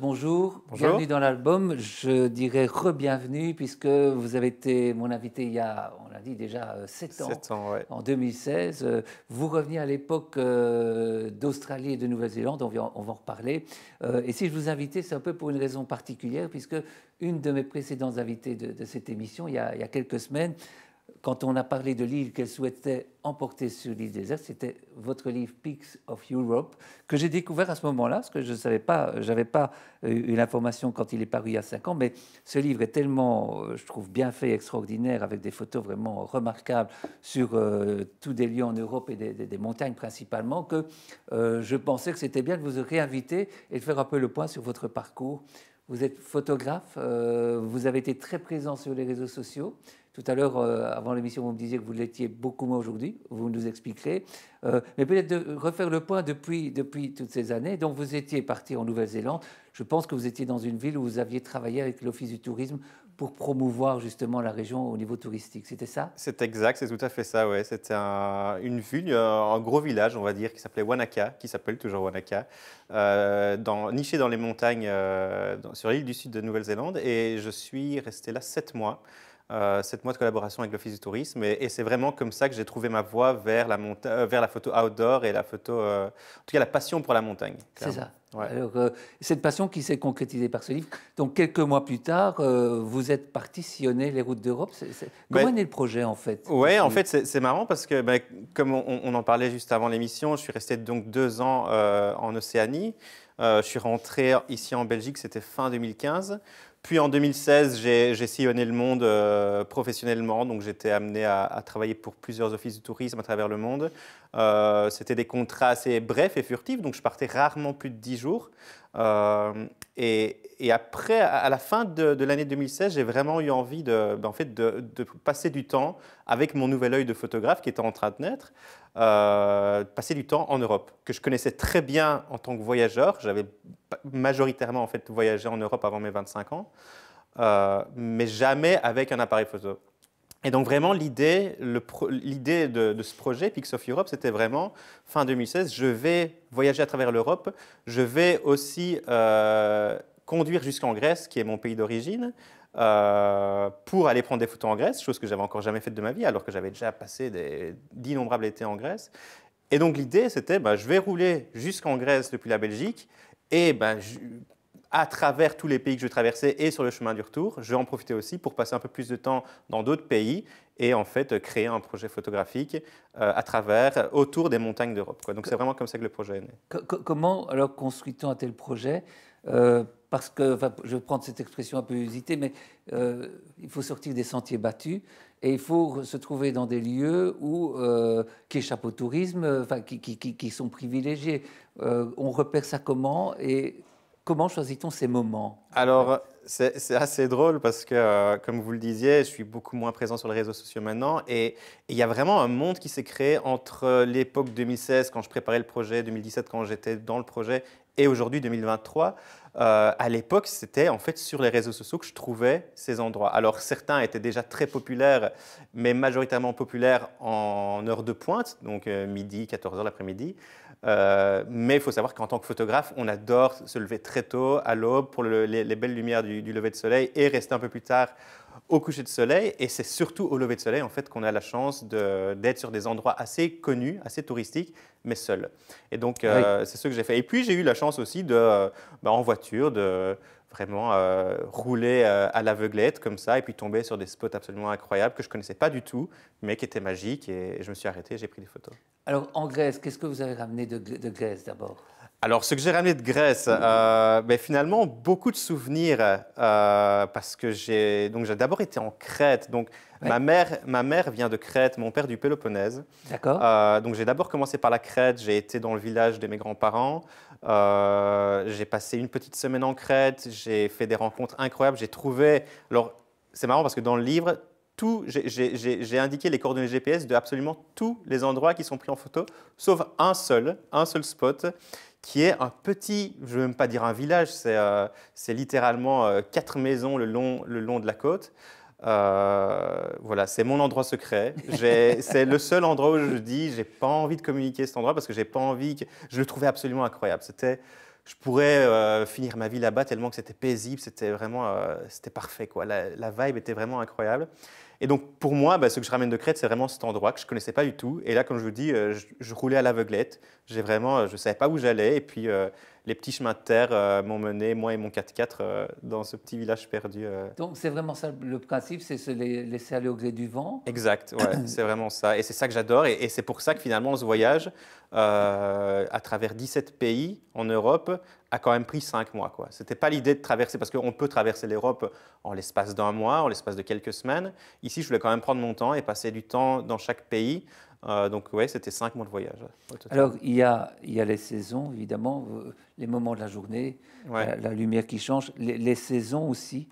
bonjour. Bienvenue dans l'album. Je dirais re-bienvenue puisque vous avez été mon invité il y a, on l'a dit déjà, 7 euh, ans. En 2016. Euh, vous revenez à l'époque euh, d'Australie et de Nouvelle-Zélande, on, va en reparler. Et si je vous invitais, c'est un peu pour une raison particulière puisque une de mes précédentes invitées de, cette émission, il y il y a quelques semaines, quand on a parlé de l'île qu'elle souhaitait emporter sur l'île déserte, c'était votre livre Peaks of Europe, que j'ai découvert à ce moment-là, parce que je ne savais pas, j'avais pas euh, eu l'information quand il est paru il y a cinq ans, mais ce livre est tellement, euh, je trouve, bien fait, extraordinaire, avec des photos vraiment remarquables sur euh, tous des lieux en Europe et des, montagnes principalement, que je pensais que c'était bien de vous réinviter et de faire un peu le point sur votre parcours. Vous êtes photographe, vous avez été très présent sur les réseaux sociaux. Tout à l'heure, euh, avant l'émission, vous me disiez que vous l'étiez beaucoup moins aujourd'hui. Vous nous expliquerez. Euh, mais peut-être de refaire le point depuis, depuis toutes ces années. Donc, vous étiez parti en Nouvelle-Zélande. Je pense que vous étiez dans une ville où vous aviez travaillé avec l'Office du tourisme pour promouvoir justement la région au niveau touristique. C'était ça C'est exact, c'est tout à fait ça. Ouais. C'était une ville, euh, un gros village, on va dire, qui s'appelait Wanaka, qui s'appelle toujours Wanaka, euh, dans, niché dans les montagnes sur l'île du sud de Nouvelle-Zélande. Et je suis resté là sept mois sept euh, mois de collaboration avec l'Office du tourisme. Et, c'est vraiment comme ça que j'ai trouvé ma voie vers la, monta euh, vers la photo outdoor et la photo, euh, en tout cas la passion pour la montagne. C'est ça. Alors, cette passion qui s'est concrétisée par ce livre. Donc, quelques mois plus tard, vous êtes parti sillonner les routes d'Europe. Ben, comment est le projet, en fait Oui, en fait, c'est marrant parce que, ben, comme on, en parlait juste avant l'émission, je suis resté donc deux ans en Océanie. je suis rentré ici en Belgique, c'était fin 2015. Puis en 2016, j'ai sillonné le monde euh, professionnellement, donc j'étais amené à, travailler pour plusieurs offices de tourisme à travers le monde. Euh, c'était des contrats assez brefs et furtifs, donc je partais rarement plus de 10 jours. Euh, et, après, à la fin de, l'année 2016, j'ai vraiment eu envie de, ben, en fait, de, de, passer du temps avec mon nouvel œil de photographe qui était en train de naître. Euh, passer du temps en Europe, que je connaissais très bien en tant que voyageur. J'avais majoritairement en fait voyagé en Europe avant mes 25 ans, euh, mais jamais avec un appareil photo. Et donc vraiment l'idée, l'idée de, ce projet Pix of Europe, c'était vraiment fin 2016, je vais voyager à travers l'Europe, je vais aussi euh, conduire jusqu'en Grèce, qui est mon pays d'origine, euh, pour aller prendre des photos en Grèce, chose que j'avais encore jamais faite de ma vie, alors que j'avais déjà passé d'innombrables étés en Grèce. Et donc l'idée, c'était, bah, je vais rouler jusqu'en Grèce depuis la Belgique, et ben, à travers tous les pays que je traversais et sur le chemin du retour, je vais en profiter aussi pour passer un peu plus de temps dans d'autres pays et en fait créer un projet photographique euh, à travers, autour des montagnes d'Europe. Donc c'est vraiment comme ça que le projet est né. Comment alors construit-on un tel projet euh, parce que, enfin, je vais prendre cette expression un peu usitée, mais euh, il faut sortir des sentiers battus et il faut se trouver dans des lieux où, euh, qui échappent au tourisme, enfin, qui, sont privilégiés. Euh, on repère ça comment et comment choisit-on ces moments Alors, c'est assez drôle parce que, comme vous le disiez, je suis beaucoup moins présent sur les réseaux sociaux maintenant. Et il y a vraiment un monde qui s'est créé entre l'époque 2016, quand je préparais le projet, 2017, quand j'étais dans le projet, et aujourd'hui, 2023. Euh, à l'époque, c'était en fait sur les réseaux sociaux que je trouvais ces endroits. Alors certains étaient déjà très populaires, mais majoritairement populaires en heure de pointe, donc euh, midi, 14h l'après-midi. Euh, mais il faut savoir qu'en tant que photographe, on adore se lever très tôt à l'aube pour les, belles lumières du lever de soleil et rester un peu plus tard au coucher de soleil, et c'est surtout au lever de soleil en fait qu'on a la chance d'être sur des endroits assez connus, assez touristiques, mais seuls. Et donc euh, c'est ce que j'ai fait. Et puis j'ai eu la chance aussi de, euh, bah, en voiture, de vraiment euh, rouler à l'aveuglette comme ça, et puis tomber sur des spots absolument incroyables que je connaissais pas du tout, mais qui étaient magiques, et, je me suis arrêté, j'ai pris des photos. Alors en Grèce, qu'est-ce que vous avez ramené de Grèce d'abord alors, ce que j'ai ramené de Grèce, euh, ben, finalement, beaucoup de souvenirs, euh, parce que j'ai donc j'ai d'abord été en Crète. Donc, ma, mère, ma mère vient de Crète, mon père du Péloponnèse. D'accord. Euh, donc, j'ai d'abord commencé par la Crète, j'ai été dans le village de mes grands-parents, euh, j'ai passé une petite semaine en Crète, j'ai fait des rencontres incroyables, j'ai trouvé. Alors, c'est marrant parce que dans le livre, tout j'ai indiqué les coordonnées GPS de absolument tous les endroits qui sont pris en photo, sauf un seul, un seul spot qui est un petit, je ne veux même pas dire un village, c'est euh, littéralement euh, quatre maisons le long, le long de la côte. Euh, voilà, c'est mon endroit secret. c'est le seul endroit où je dis, j'ai pas envie de communiquer cet endroit parce que j'ai pas envie que. Je le trouvais absolument incroyable. C'était, je pourrais finir ma vie là-bas tellement que c'était paisible, c'était vraiment, c'était parfait quoi. La, vibe était vraiment incroyable. Et donc pour moi, bah, ce que je ramène de Crète, c'est vraiment cet endroit que je connaissais pas du tout. Et là, comme je vous dis, je roulais à l'aveuglette. J'ai vraiment, euh, je ne savais pas où j'allais. Et puis, euh, les petits chemins de terre euh, m'ont mené, moi et mon 4x4, dans ce petit village perdu. Donc, c'est vraiment ça le principe, c'est se laisser aller au gré du vent Exact, c'est vraiment ça. Et c'est ça que j'adore. Et, et c'est pour ça que finalement, ce voyage, à travers 17 pays en Europe, a quand même pris 5 mois. Ce n'était pas l'idée de traverser, parce qu'on peut traverser l'Europe en l'espace d'un mois, en l'espace de quelques semaines. Ici, je voulais quand même prendre mon temps et passer du temps dans chaque pays. Euh, donc oui, c'était cinq mois de voyage. Alors il y, a, il y a les saisons, évidemment, euh, les moments de la journée, euh, la, lumière qui change, les, saisons aussi.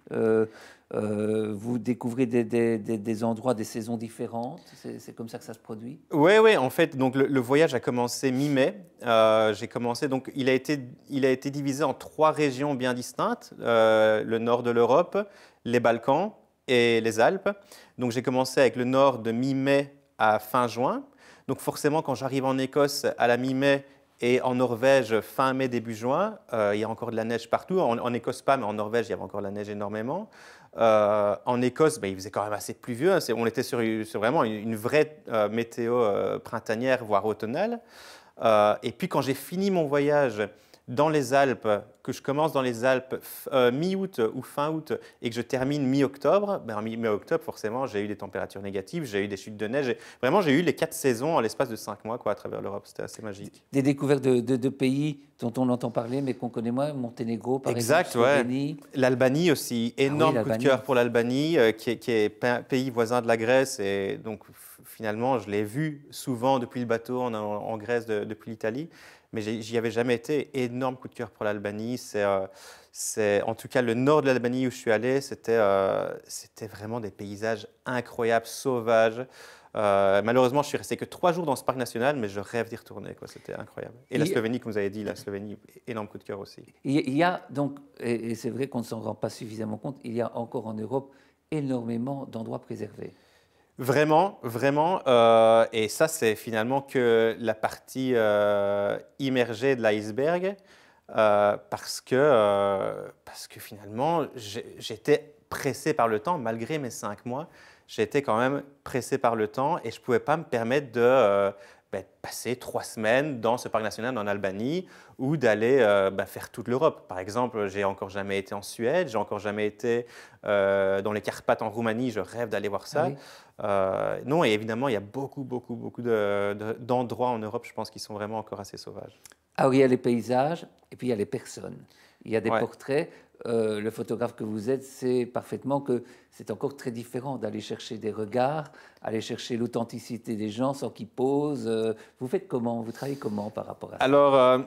vous découvrez des, des, des, endroits, des saisons différentes. C'est comme ça que ça se produit. Oui, oui. En fait, donc le, voyage a commencé mi-mai. J'ai commencé. Donc il a été, il a été divisé en trois régions bien distinctes le nord de l'Europe, les Balkans et les Alpes. Donc j'ai commencé avec le nord de mi-mai à fin juin. Donc forcément, quand j'arrive en Écosse à la mi-mai et en Norvège fin mai, début juin, euh, il y a encore de la neige partout. En, Écosse pas, mais en Norvège, il y avait encore de la neige énormément. Euh, en Écosse, ben, il faisait quand même assez pluvieux. Hein. On était sur, vraiment une, vraie euh, météo printanière, voire automnale. et puis quand j'ai fini mon voyage dans les Alpes, que je commence dans les Alpes euh, mi-août ou fin août et que je termine mi-octobre, ben, mi-octobre, forcément, j'ai eu des températures négatives, j'ai eu des chutes de neige. Vraiment, j'ai eu les quatre saisons en l'espace de cinq mois quoi, à travers l'Europe. C'était assez magique. Des découvertes de, pays dont on entend parler, mais qu'on connaît moins, Monténégro, par exemple. L'Albanie aussi. Ah Énorme coup de cœur pour l'Albanie, qui, euh, qui, est pays voisin de la Grèce. Et donc, finalement, je l'ai vu souvent depuis le bateau en, Grèce, depuis l'Italie mais j'y avais jamais été. Énorme coup de cœur pour l'Albanie. C'est, euh, c'est en tout cas le nord de l'Albanie où je suis allé. C'était, euh, c'était vraiment des paysages incroyables, sauvages. Euh, malheureusement, je suis resté que trois jours dans ce parc national, mais je rêve d'y retourner. C'était incroyable. Et la Slovénie, comme vous avez dit, la Slovénie, énorme coup de cœur aussi. Il y a donc, et c'est vrai qu'on ne s'en rend pas suffisamment compte, il y a encore en Europe énormément d'endroits préservés. Vraiment, vraiment. Euh, et ça, c'est finalement que la partie euh, immergée de l'iceberg, euh, parce, que, parce que finalement, j'étais pressé par le temps, malgré mes cinq mois, j'étais quand même pressé par le temps et je ne pouvais pas me permettre de, passer trois semaines dans ce parc national en Albanie ou d'aller euh, bah, faire toute l'Europe. Par exemple, j'ai encore jamais été en Suède, j'ai encore jamais été euh, dans les Carpates en Roumanie, je rêve d'aller voir ça. Ah euh, non, et évidemment, il y a beaucoup, beaucoup, beaucoup d'endroits de, en Europe, je pense, qui sont vraiment encore assez sauvages. Ah oui, il y a les paysages et puis il y a les personnes il y a des portraits. Euh, le photographe que vous êtes sait parfaitement que c'est encore très différent d'aller chercher des regards, aller chercher l'authenticité des gens sans qu'ils posent. Euh. vous faites comment Vous travaillez comment par rapport à ça Alors, euh,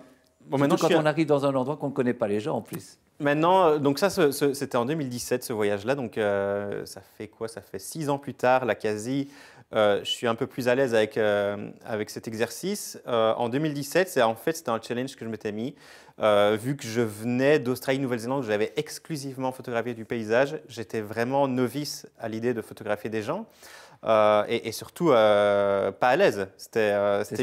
maintenant, quand on arrive dans un endroit qu'on ne connaît pas les gens en plus. Maintenant, donc ça, c'était en 2017, ce voyage-là. Donc, ça fait quoi Ça fait six ans plus tard, la quasi euh, je suis un peu plus à l'aise avec, euh, avec cet exercice. Euh, en 2017, c'est en fait c'était un challenge que je m'étais mis. vu que je venais d'Australie-Nouvelle-Zélande, j'avais exclusivement photographié du paysage. J'étais vraiment novice à l'idée de photographier des gens. Et, surtout pas à l'aise. C'était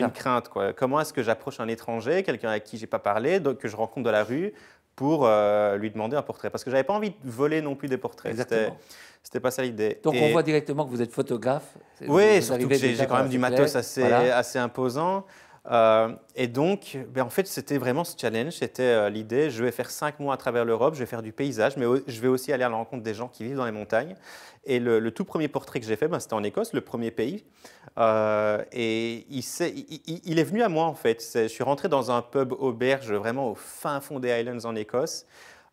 une crainte. Quoi. Comment est-ce que j'approche un étranger, quelqu'un à qui j'ai pas parlé, que je rencontre dans la rue pour euh, lui demander un portrait. Parce que n'avais pas envie de voler non plus des portraits. Exactement. C'était pas ça l'idée. Donc on voit directement que vous êtes photographe. Oui, surtout que j'ai quand même du matos assez, assez imposant. Euh, et donc, ben, en fait, c'était vraiment ce challenge, c'était euh, l'idée, je vais faire cinq mois à travers l'Europe, je vais faire du paysage, mais je vais aussi aller à la rencontre des gens qui vivent dans les montagnes. Et le, tout premier portrait que j'ai fait, ben, c'était en Écosse, le premier pays. Euh, et il est, il, est venu à moi, en fait. Je suis rentré dans un pub auberge, vraiment au fin fond des Highlands en Écosse.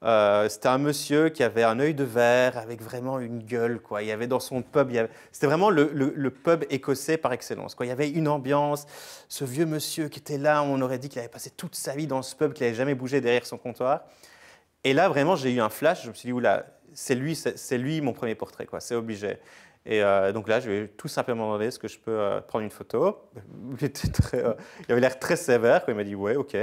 Euh, c'était un monsieur qui avait un œil de verre avec vraiment une gueule. Quoi. Il y avait dans son pub, c'était vraiment le, pub écossais par excellence. Quoi. Il y avait une ambiance. Ce vieux monsieur qui était là, on aurait dit qu'il avait passé toute sa vie dans ce pub, qu'il n'avait jamais bougé derrière son comptoir. Et là, vraiment, j'ai eu un flash. Je me suis dit, c'est lui, c'est lui mon premier portrait. Quoi. C'est obligé. Et euh, donc là, je vais tout simplement demander est-ce que je peux euh, prendre une photo. Il, avait l'air très sévère. Il m'a dit ouais, ok.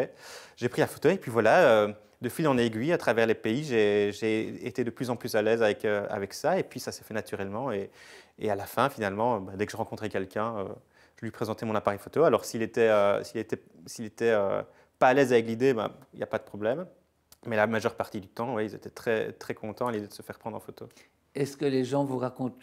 J'ai pris la photo et puis voilà de fil en aiguille, à travers les pays, j'ai été de plus en plus à l'aise avec, euh, avec ça. Et puis, ça s'est fait naturellement. Et, et, à la fin, finalement, euh, bah, dès que je rencontrais quelqu'un, euh, je lui présentais mon appareil photo. Alors, s'il était, s'il était, s'il était pas à l'aise avec l'idée, bah, il n'y a pas de problème. Mais la majeure partie du temps, ouais, ils étaient très, très contents à l'idée de se faire prendre en photo. Est-ce que les gens vous racontent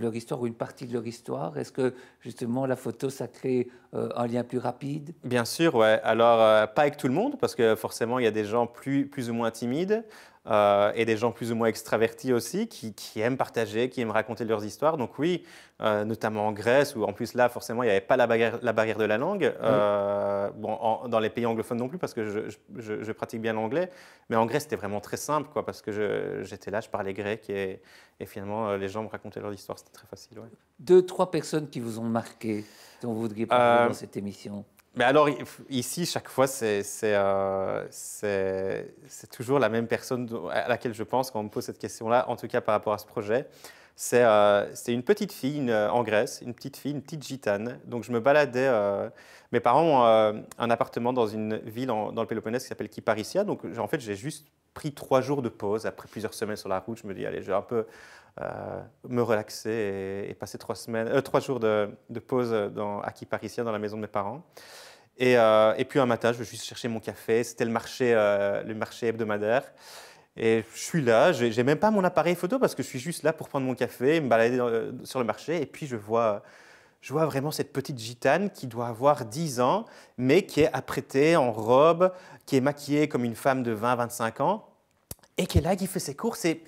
leur histoire ou une partie de leur histoire Est-ce que justement la photo, ça crée euh, un lien plus rapide Bien sûr, ouais. Alors, euh, pas avec tout le monde, parce que forcément, il y a des gens plus, plus ou moins timides. Euh, et des gens plus ou moins extravertis aussi, qui, aiment partager, qui aiment raconter leurs histoires. Donc oui, euh, notamment en Grèce, où en plus là, forcément, il n'y avait pas la barrière, de la langue, mm. euh, bon, dans les pays anglophones non plus, parce que je, pratique bien l'anglais, mais en Grèce, c'était vraiment très simple, quoi, parce que j'étais là, je parlais grec, et, finalement, les gens me racontaient leurs histoires, c'était très facile. Deux, trois personnes qui vous ont marqué, dont vous voudriez parler dans cette émission mais alors, ici, chaque fois, euh, c'est toujours la même personne à laquelle je pense quand on me pose cette question-là, en tout cas par rapport à ce projet. C'est euh, une petite fille euh, en Grèce, une petite fille, une petite gitane. Donc, je me baladais. mes parents ont un appartement dans une ville dans le Péloponnèse qui s'appelle Kiparissia. Donc, en fait, j'ai juste pris trois jours de pause. Après plusieurs semaines sur la route, je me dis, allez, je vais un peu me relaxer et, passer trois, semaines, trois jours de, pause dans, à Kiparissia, dans la maison de mes parents. Euh, et, puis un matin, je vais juste chercher mon café. C'était le marché, euh, le marché hebdomadaire. Et je suis là, je n'ai même pas mon appareil photo parce que je suis juste là pour prendre mon café, me balader euh, sur le marché. Et puis je vois, je vois vraiment cette petite gitane qui doit avoir 10 ans, mais qui est apprêtée en robe, qui est maquillée comme une femme de 20-25 ans, et qui est là, qui fait ses courses. Et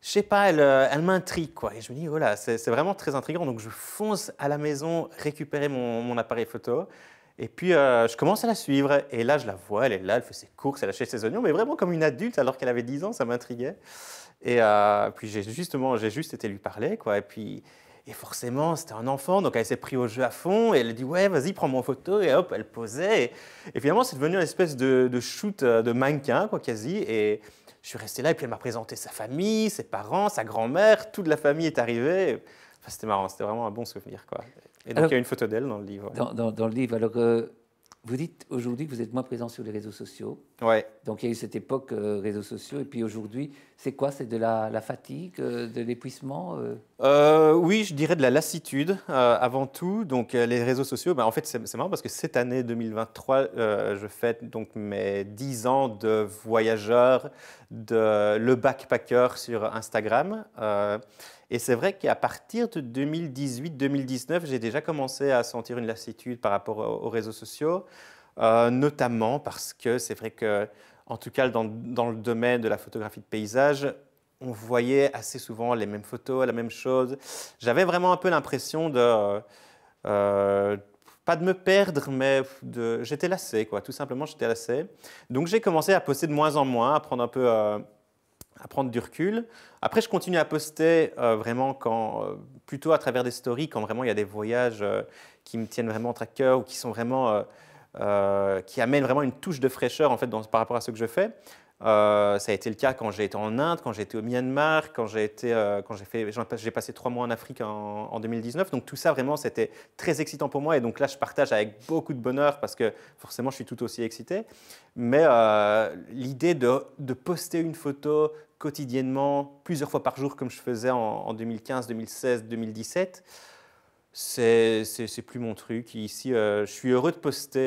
je sais pas, elle, m'intrigue. quoi. Et je me dis, voilà, oh c'est vraiment très intriguant. Donc je fonce à la maison récupérer mon appareil photo. Et puis, euh, je commence à la suivre. Et là, je la vois, elle est là, elle fait ses courses, elle achète ses oignons, mais vraiment comme une adulte, alors qu'elle avait 10 ans, ça m'intriguait. Et euh, puis, j'ai justement, j'ai juste été lui parler, quoi. Et puis, et forcément, c'était un enfant, donc elle s'est pris au jeu à fond, et elle dit Ouais, vas-y, prends mon photo, et hop, elle posait. Et, finalement, c'est devenu une espèce de, de, shoot euh, de mannequin, quoi, quasi. Et je suis resté là, et puis elle m'a présenté sa famille, ses parents, sa grand-mère, toute la famille est arrivée. Enfin, c'était marrant, c'était vraiment un bon souvenir, quoi. Et donc il y a une photo d'elle dans le livre. Dans, le livre. Alors euh, vous dites aujourd'hui que vous êtes moins présent sur les réseaux sociaux. Ouais. Donc il y a eu cette époque euh, réseaux sociaux et puis aujourd'hui c'est quoi C'est de la, fatigue, euh, de l'épuisement Oui, je dirais de la lassitude avant tout. Donc les réseaux sociaux, ben, en fait c'est marrant parce que cette année 2023, je fête donc mes 10 ans de voyageur, de le backpacker sur Instagram. Et c'est vrai qu'à partir de 2018-2019, j'ai déjà commencé à sentir une lassitude par rapport aux réseaux sociaux, euh, notamment parce que c'est vrai que, en tout cas dans, dans, le domaine de la photographie de paysage, on voyait assez souvent les mêmes photos, la même chose. J'avais vraiment un peu l'impression de... Euh, euh, pas de me perdre, mais de... j'étais lassé, quoi. Tout simplement, j'étais lassé. Donc, j'ai commencé à poster de moins en moins, à prendre un peu à prendre du recul. Après, je continue à poster euh, vraiment euh, plutôt à travers des stories, quand vraiment il y a des voyages euh, qui me tiennent vraiment à cœur ou qui sont vraiment, qui amènent vraiment une touche de fraîcheur en fait dans, par rapport à ce que je fais. Euh, ça a été le cas quand j'ai été en Inde, quand j'ai été au Myanmar, quand j'ai été, euh, quand j'ai fait, j'ai passé trois mois en Afrique en, 2019. Donc tout ça vraiment, c'était très excitant pour moi. Et donc là, je partage avec beaucoup de bonheur parce que forcément, je suis tout aussi excité. Mais euh, l'idée de, poster une photo quotidiennement, plusieurs fois par jour, comme je faisais en, 2015, 2016, 2017 c'est plus mon truc. Ici, je suis heureux de poster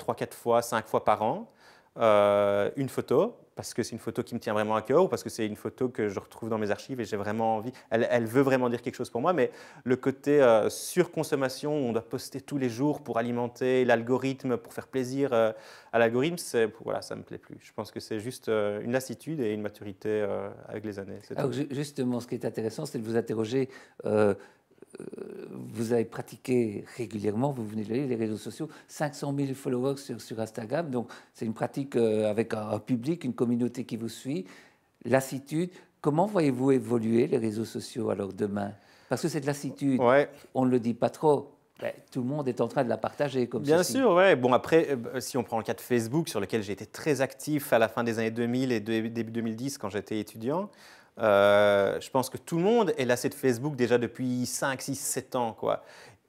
trois, 3-4 fois, 5 fois par an. Euh, une photo, parce que c'est une photo qui me tient vraiment à cœur, ou parce que c'est une photo que je retrouve dans mes archives et j'ai vraiment envie. Elle, veut vraiment dire quelque chose pour moi, mais le côté euh, surconsommation, où on doit poster tous les jours pour alimenter l'algorithme, pour faire plaisir euh, à l'algorithme, voilà, ça ne me plaît plus. Je pense que c'est juste une lassitude et une maturité avec les années. Ah, justement, ce qui est intéressant, c'est de vous interroger euh, vous avez pratiqué régulièrement, vous venez de lire les réseaux sociaux, 500 000 followers sur, Instagram, donc c'est une pratique euh, avec un, public, une communauté qui vous suit, lassitude. Comment voyez-vous évoluer les réseaux sociaux alors demain Parce que cette lassitude, on ne le dit pas trop. Ben, tout le monde est en train de la partager comme Bien sûr, ouais. Bon, après, euh, bah, si on prend le cas de Facebook, sur lequel j'ai été très actif à la fin des années 2000 et début 2010 quand j'étais étudiant, euh, je pense que tout le monde est lassé de Facebook déjà depuis 5, 6, 7 ans. Quoi.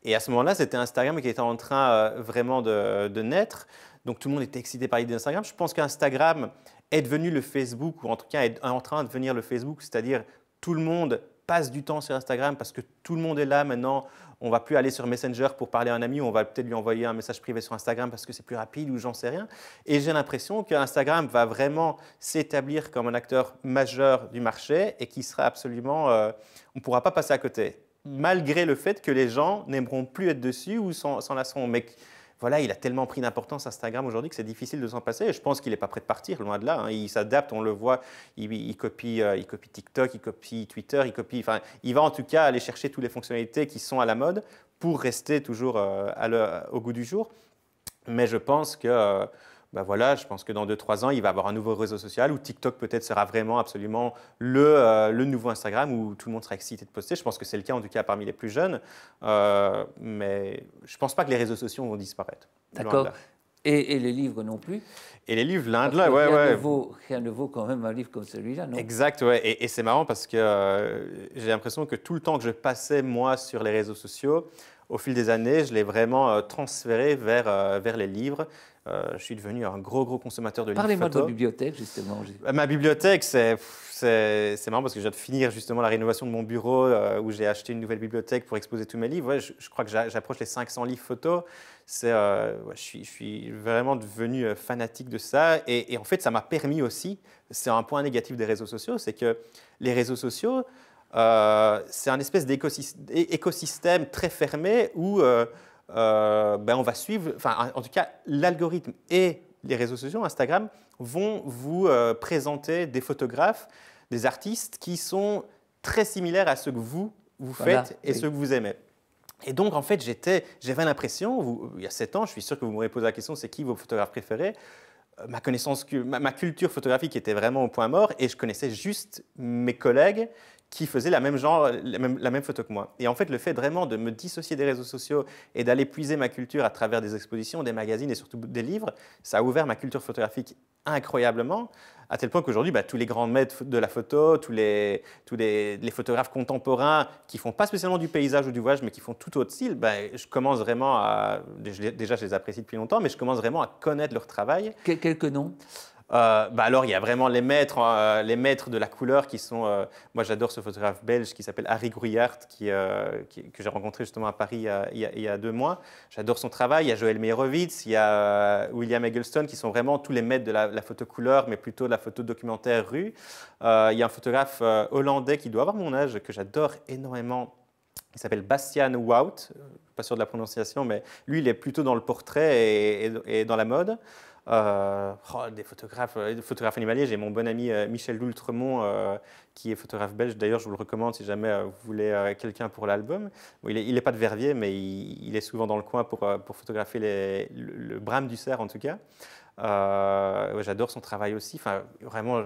Et à ce moment-là, c'était Instagram qui était en train euh, vraiment de, naître. Donc tout le monde était excité par l'idée d'Instagram. Je pense qu'Instagram est devenu le Facebook, ou en tout cas est en train de devenir le Facebook, c'est-à-dire tout le monde passe du temps sur Instagram parce que tout le monde est là maintenant. On va plus aller sur Messenger pour parler à un ami, on va peut-être lui envoyer un message privé sur Instagram parce que c'est plus rapide ou j'en sais rien. Et j'ai l'impression que Instagram va vraiment s'établir comme un acteur majeur du marché et qui sera absolument, euh, on ne pourra pas passer à côté, mm. malgré le fait que les gens n'aimeront plus être dessus ou s'en lasseront voilà, il a tellement pris d'importance Instagram aujourd'hui que c'est difficile de s'en passer. je pense qu'il n'est pas prêt de partir, loin de là. Hein. Il s'adapte, on le voit, il, copie, euh, il copie TikTok, il copie Twitter, il copie. Enfin, il va en tout cas aller chercher toutes les fonctionnalités qui sont à la mode pour rester toujours euh, au goût du jour. Mais je pense que euh, bah voilà, je pense que dans 2-3 ans, il va avoir un nouveau réseau social où TikTok peut-être sera vraiment absolument le, euh, le, nouveau Instagram où tout le monde sera excité de poster. Je pense que c'est le cas en tout cas parmi les plus jeunes. Euh, mais je ne pense pas que les réseaux sociaux vont disparaître. D'accord. Et, les livres non plus. Et les livres, l'un de là, ouais, rien Ne vaut, rien ne vaut quand même un livre comme celui-là, non Exact, ouais. Et, c'est marrant parce que euh, j'ai l'impression que tout le temps que je passais, moi, sur les réseaux sociaux, au fil des années, je l'ai vraiment transféré vers, vers les livres. Euh, je suis devenu un gros, gros consommateur de livres Parlez-moi de votre bibliothèque, justement. Euh, ma bibliothèque, c'est marrant parce que je viens de finir justement la rénovation de mon bureau euh, où j'ai acheté une nouvelle bibliothèque pour exposer tous mes livres. je, crois que j'approche les 500 livres photos. je, suis, je, suis, vraiment devenu fanatique de ça. Et, et en fait, ça m'a permis aussi, c'est un point négatif des réseaux sociaux, c'est que les réseaux sociaux, c'est un espèce d'écosystème très fermé où euh, ben on va suivre, enfin en tout cas l'algorithme et les réseaux sociaux, Instagram, vont vous euh, présenter des photographes, des artistes qui sont très similaires à ceux que vous, vous faites et ce ceux que vous aimez. Et donc, en fait, j'étais, j'avais l'impression, il y a 7 ans, je suis sûr que vous m'aurez posé la question, c'est qui vos photographes préférés euh, Ma connaissance, ma, culture photographique était vraiment au point mort et je connaissais juste mes collègues qui faisait la même, genre, la même, photo que moi. Et en fait, le fait vraiment de me dissocier des réseaux sociaux et d'aller puiser ma culture à travers des expositions, des magazines et surtout des livres, ça a ouvert ma culture photographique incroyablement, à tel point qu'aujourd'hui, bah, tous les grands maîtres de la photo, tous, les, tous les, photographes contemporains qui font pas spécialement du paysage ou du voyage, mais qui font tout autre style, bah, je commence vraiment à... Déjà, je les apprécie depuis longtemps, mais je commence vraiment à connaître leur travail. Quelques noms euh, bah alors il y a vraiment les maîtres, euh, les maîtres de la couleur qui sont. Euh, moi j'adore ce photographe belge qui s'appelle Harry Grouillard, qui, que j'ai rencontré justement à Paris il y, a, deux mois. J'adore son travail. Il y a Joël Meyerowitz, il y a William Eggleston, qui sont vraiment tous les maîtres de la, photo couleur, mais plutôt de la photo documentaire rue. il y a un photographe hollandais qui doit avoir mon âge, que j'adore énormément. Il s'appelle Bastian Wout, pas sûr de la prononciation, mais lui, il est plutôt dans le portrait et dans la mode. Euh, oh, des photographes, euh, photographes animaliers. J'ai mon bon ami euh, Michel Doultremont, qui est photographe belge. D'ailleurs, je vous le recommande si jamais vous voulez quelqu'un pour l'album. il n'est pas de Verviers, mais il, est souvent dans le coin pour, pour photographier les, le, brame du cerf, en tout cas. J'adore son travail aussi. Enfin, vraiment,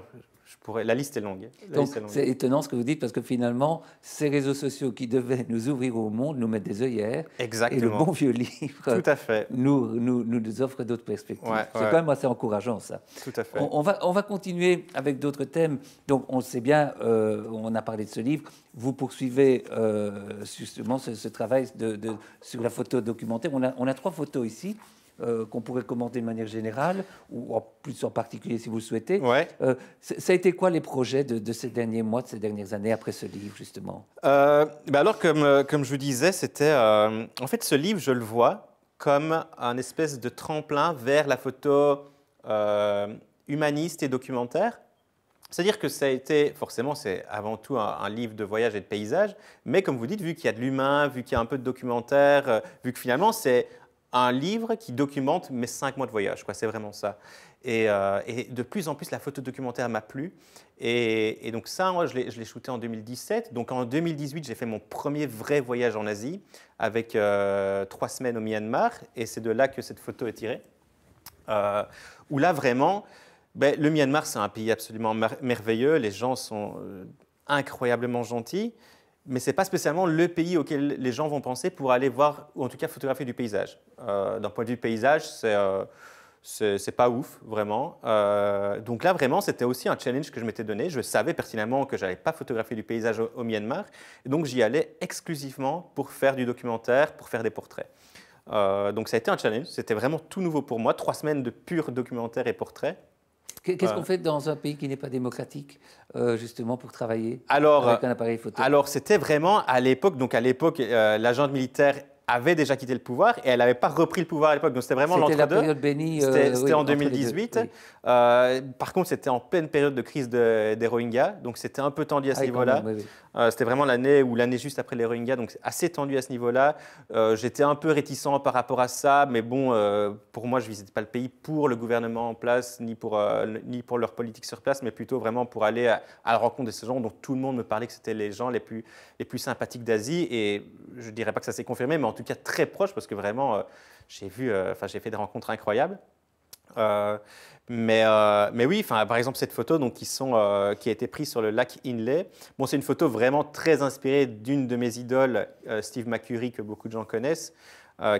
je pourrais, la liste est longue. Donc c'est étonnant ce que vous dites parce que finalement, ces réseaux sociaux qui devaient nous ouvrir au monde nous mettent des œillères. Et le bon vieux livre Tout à fait. Nous, nous, nous offre d'autres perspectives. c'est quand même assez encourageant ça. Tout à fait. On, va, on va continuer avec d'autres thèmes. Donc on sait bien, euh, on a parlé de ce livre. Vous poursuivez euh, justement ce, travail de, de, sur la photo documentaire. On a, on a trois photos ici. Euh, qu'on pourrait commenter de manière générale, ou en plus en particulier si vous le souhaitez. Ouais. Euh, ça a été quoi les projets de, ces derniers mois, de ces dernières années après ce livre, justement euh, ben Alors, comme, comme je vous disais, c'était. en fait, ce livre, je le vois comme un espèce de tremplin vers la photo humaniste et documentaire. C'est-à-dire que ça a été, forcément, c'est avant tout un, livre de voyage et de paysage, mais comme vous dites, vu qu'il y a de l'humain, vu qu'il y a un peu de documentaire, vu que finalement c'est un livre qui documente mes cinq mois de voyage. C'est vraiment ça. Euh, et, de plus en plus, la photo documentaire m'a plu. Et, donc ça, moi, je l'ai shooté en 2017. Donc en 2018, j'ai fait mon premier vrai voyage en Asie avec euh, trois semaines au Myanmar. Et c'est de là que cette photo est tirée. Euh, où là, vraiment, ben, le Myanmar, c'est un pays absolument merveilleux. Les gens sont incroyablement gentils mais ce n'est pas spécialement le pays auquel les gens vont penser pour aller voir, ou en tout cas photographier du paysage. Euh, d'un point de vue paysage, c'est euh, c'est pas ouf, vraiment. Euh, donc là, vraiment, c'était aussi un challenge que je m'étais donné. Je savais pertinemment que j'allais pas photographier du paysage au, Myanmar. donc j'y allais exclusivement pour faire du documentaire, pour faire des portraits. donc ça a été un challenge. C'était vraiment tout nouveau pour moi. Trois semaines de pur documentaire et portrait. Qu'est-ce qu'on fait dans un pays qui n'est pas démocratique, euh, justement, pour travailler avec un appareil photo Alors, c'était vraiment à l'époque, donc à l'époque, euh, l'agent militaire avait déjà quitté le pouvoir et elle n'avait pas repris le pouvoir à l'époque. Donc c'était vraiment l'entre-deux. Euh, c'était C'était en 2018. Euh, par contre, c'était en pleine période de crise des Rohingyas, donc c'était un peu tendu à ce ah niveau-là. Euh, c'était vraiment l'année ou l'année juste après les Rohingyas, donc assez tendu à ce niveau-là. J'étais un peu réticent par rapport à ça, mais bon, pour moi, je ne visitais pas le pays pour le gouvernement en place, ni pour, ni pour leur politique sur place, mais plutôt vraiment pour aller à, la rencontre de ces gens dont tout le monde me parlait que c'était les gens les plus, les plus sympathiques d'Asie. Et je ne dirais pas que ça s'est confirmé, mais en tout cas très proche, parce que vraiment, euh, j'ai vu, euh, enfin, j'ai fait des rencontres incroyables. Euh, mais, mais oui, par exemple, cette photo donc, qui, sont, qui a été prise sur le lac Inlay. bon, c'est une photo vraiment très inspirée d'une de mes idoles, Steve McCurry, que beaucoup de gens connaissent,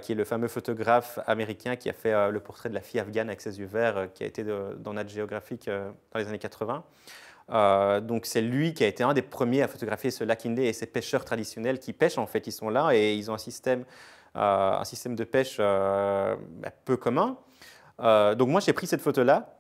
qui est le fameux photographe américain qui a fait le portrait de la fille afghane avec ses yeux verts, qui a été dans Nat Geographic dans les années 80. Euh, donc c'est lui qui a été un des premiers à photographier ce lac indé et ces pêcheurs traditionnels qui pêchent en fait, ils sont là et ils ont un système, euh, un système de pêche euh, bah, peu commun. donc moi j'ai pris cette photo-là,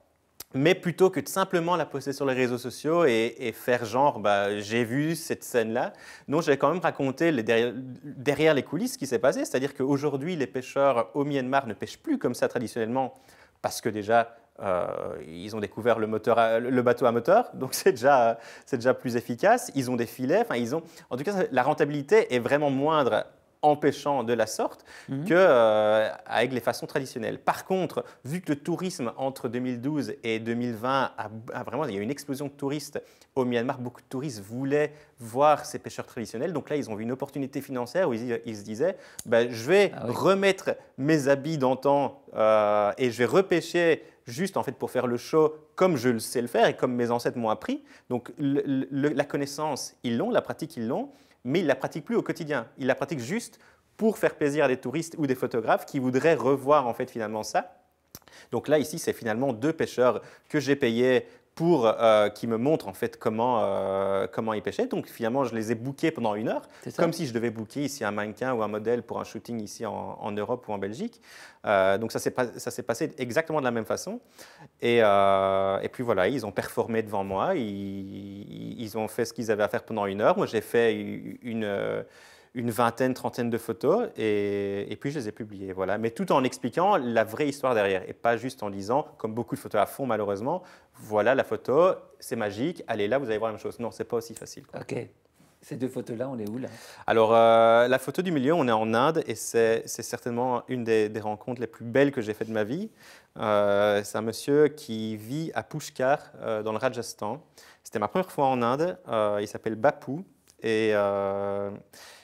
mais plutôt que de simplement la poster sur les réseaux sociaux et, faire genre bah, j'ai vu cette scène-là, non j'ai quand même raconté derrière, derrière, les coulisses ce qui s'est passé, c'est-à-dire qu'aujourd'hui les pêcheurs au Myanmar ne pêchent plus comme ça traditionnellement parce que déjà euh, ils ont découvert le, moteur le, bateau à moteur, donc c'est déjà, déjà plus efficace. Ils ont des filets, enfin ils ont, en tout cas, la rentabilité est vraiment moindre en pêchant de la sorte qu'avec mhm. que euh, avec les façons traditionnelles. Par contre, vu que le tourisme entre 2012 et 2020 a, a, vraiment, il y a eu une explosion de touristes au Myanmar. Beaucoup de touristes voulaient voir ces pêcheurs traditionnels. Donc là, ils ont vu une opportunité financière où ils, se disaient, ben je vais ah remettre mes habits d'antan euh, et je vais repêcher juste en fait pour faire le show comme je le sais le faire et comme mes ancêtres m'ont appris. Donc la connaissance, ils l'ont, la pratique, ils l'ont, mais ils la pratiquent plus au quotidien. Ils la pratiquent juste pour faire plaisir à des touristes ou des photographes qui voudraient revoir en fait finalement ça. Donc là, ici, c'est finalement deux pêcheurs que j'ai payés euh, qui me montre en fait comment euh, comment ils pêchaient. Donc finalement, je les ai bookés pendant une heure, comme si je devais booker ici un mannequin ou un modèle pour un shooting ici en, Europe ou en Belgique. Euh, donc ça s'est ça s'est passé exactement de la même façon. Et, et puis voilà, ils ont performé devant moi, ils, ils ont fait ce qu'ils avaient à faire pendant une heure. Moi, j'ai fait une une vingtaine, trentaine de photos, et, puis je les ai publiées. Voilà. Mais tout en expliquant la vraie histoire derrière, et pas juste en disant, comme beaucoup de photos à font malheureusement, voilà la photo, c'est magique, allez là, vous allez voir la même chose. Non, c'est pas aussi facile. Ok. Ces deux photos-là, on est où là Alors, euh, la photo du milieu, on est en Inde et c'est certainement une des, rencontres les plus belles que j'ai faites de ma vie. Euh, c'est un monsieur qui vit à Pushkar, euh, dans le Rajasthan. C'était ma première fois en Inde. il s'appelle Bapu et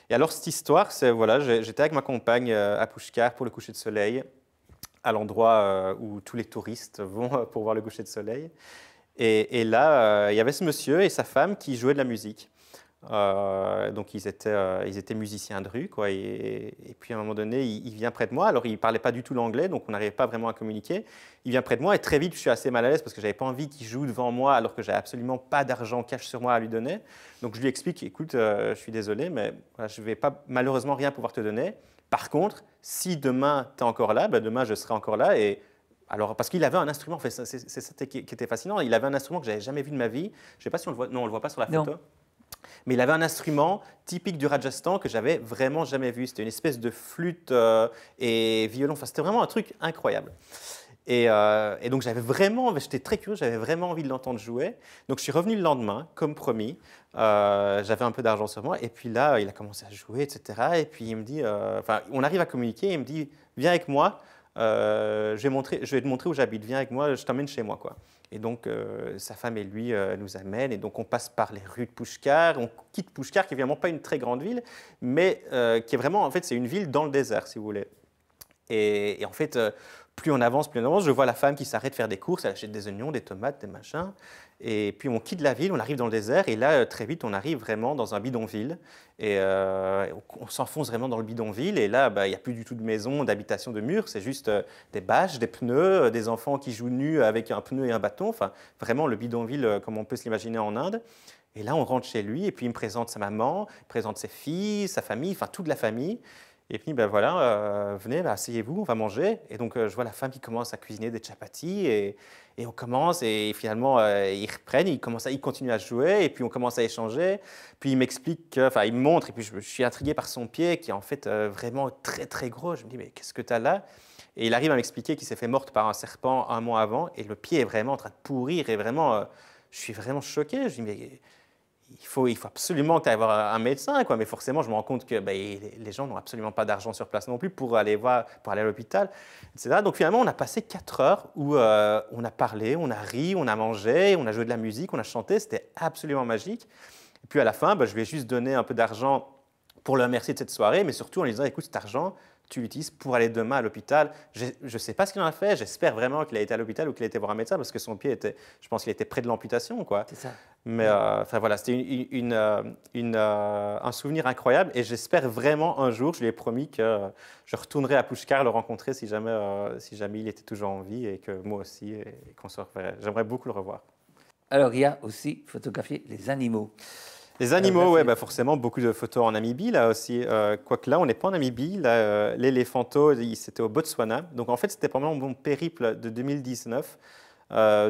et alors, cette histoire, c'est voilà, j'étais avec ma compagne euh, à Pushkar pour le coucher de soleil, à l'endroit euh, où tous les touristes vont euh, pour voir le coucher de soleil. Et, et là, il y avait ce monsieur et sa femme qui jouaient de la musique. Euh, donc euh, ils étaient, musiciens de rue. et, puis à un moment donné, il, vient près de moi. Alors il ne parlait pas du tout l'anglais, donc on n'arrivait pas vraiment à communiquer. Il vient près de moi et très vite, je suis assez mal à l'aise parce que j'avais pas envie qu'il joue devant moi alors que j'avais absolument pas d'argent cash sur moi à lui donner. Donc je lui explique, écoute, euh, je suis désolé, mais je ne vais pas malheureusement rien pouvoir te donner. Par contre, si demain tu es encore là, ben, demain je serai encore là alors, parce qu'il avait un instrument, c'est ça qui était fascinant. Il avait un instrument que j'avais jamais vu de ma vie. Je ne sais pas si on le voit. Non, on le voit pas sur la photo. Mais il avait un instrument typique du Rajasthan que j'avais vraiment jamais vu. C'était une espèce de flûte euh, et violon. Enfin, c'était vraiment un truc incroyable. Euh, et, donc j'avais vraiment, j'étais très curieux, j'avais vraiment envie de l'entendre jouer. Donc je suis revenu le lendemain, comme promis. Euh, j'avais un peu d'argent sur moi. Et puis là, il a commencé à jouer, etc. Et puis il me dit, on arrive à communiquer. il me dit, viens avec moi. je vais, je vais te montrer où j'habite. Viens avec moi, je t'emmène chez moi, quoi. Et donc, euh, sa femme et lui euh, nous amènent. Et donc, on passe par les rues de Pushkar. On quitte Pushkar, qui n'est vraiment pas une très grande ville, mais euh, qui est vraiment, en fait, c'est une ville dans le désert, si vous voulez. Et, en fait, euh, plus on avance, plus on avance. Je vois la femme qui s'arrête de faire des courses, elle achète des oignons, des tomates, des machins. Et puis on quitte la ville, on arrive dans le désert, et là, euh, très vite, on arrive vraiment dans un bidonville. Et euh, on s'enfonce vraiment dans le bidonville, et là, bah, il n'y a plus du tout de maison, d'habitation, de murs, c'est juste des bâches, des pneus, des enfants qui jouent nus avec un pneu et un bâton. Enfin, vraiment le bidonville comme on peut se l'imaginer en Inde. Et là, on rentre chez lui, et puis il me présente sa maman, il me présente ses filles, sa famille, enfin toute la famille. Et puis, ben voilà, euh, venez, ben, asseyez-vous, on va manger. Et donc, euh, je vois la femme qui commence à cuisiner des chapatis et, on commence. Et finalement, euh, ils reprennent, ils, commencent à, ils continuent à jouer et puis on commence à échanger. Puis, il m'explique, enfin, il me montre. Et puis, je, je, suis intrigué par son pied qui est en fait vraiment très, très gros. Je me dis, mais qu'est-ce que tu as là Et il arrive à m'expliquer qu'il s'est fait morte par un serpent un mois avant et le pied est vraiment en train de pourrir. Et vraiment, je suis vraiment choqué. Je me dis, mais il faut, il faut absolument que tu aies un médecin, quoi. Mais forcément, je me rends compte que ben, les gens n'ont absolument pas d'argent sur place non plus pour aller voir, pour aller à l'hôpital, etc. Donc finalement, on a passé quatre heures où euh, on a parlé, on a ri, on a mangé, on a joué de la musique, on a chanté. C'était absolument magique. Et puis à la fin, ben, je vais juste donner un peu d'argent pour le remercier de cette soirée, mais surtout en lui disant, écoute, cet argent, tu l'utilises pour aller demain à l'hôpital. Je ne sais pas ce qu'il en a fait. J'espère vraiment qu'il a été à l'hôpital ou qu'il a été voir un médecin parce que son pied était, je pense qu'il était près de l'amputation, quoi. C'est ça. Mais euh, enfin voilà, c'était euh, euh, un souvenir incroyable et j'espère vraiment un jour, je lui ai promis que je retournerai à Pushkar le rencontrer si jamais, si jamais il était toujours en vie et que moi aussi J'aimerais beaucoup le revoir. Alors il y a aussi photographier les animaux. Les animaux, euh, ouais, bah forcément, beaucoup de photos en Namibie, là aussi. Euh, quoique là, on n'est pas en Namibie. Là, euh, l'éléphanto, c'était au Botswana. Donc en fait, c'était pendant mon périple de 2019,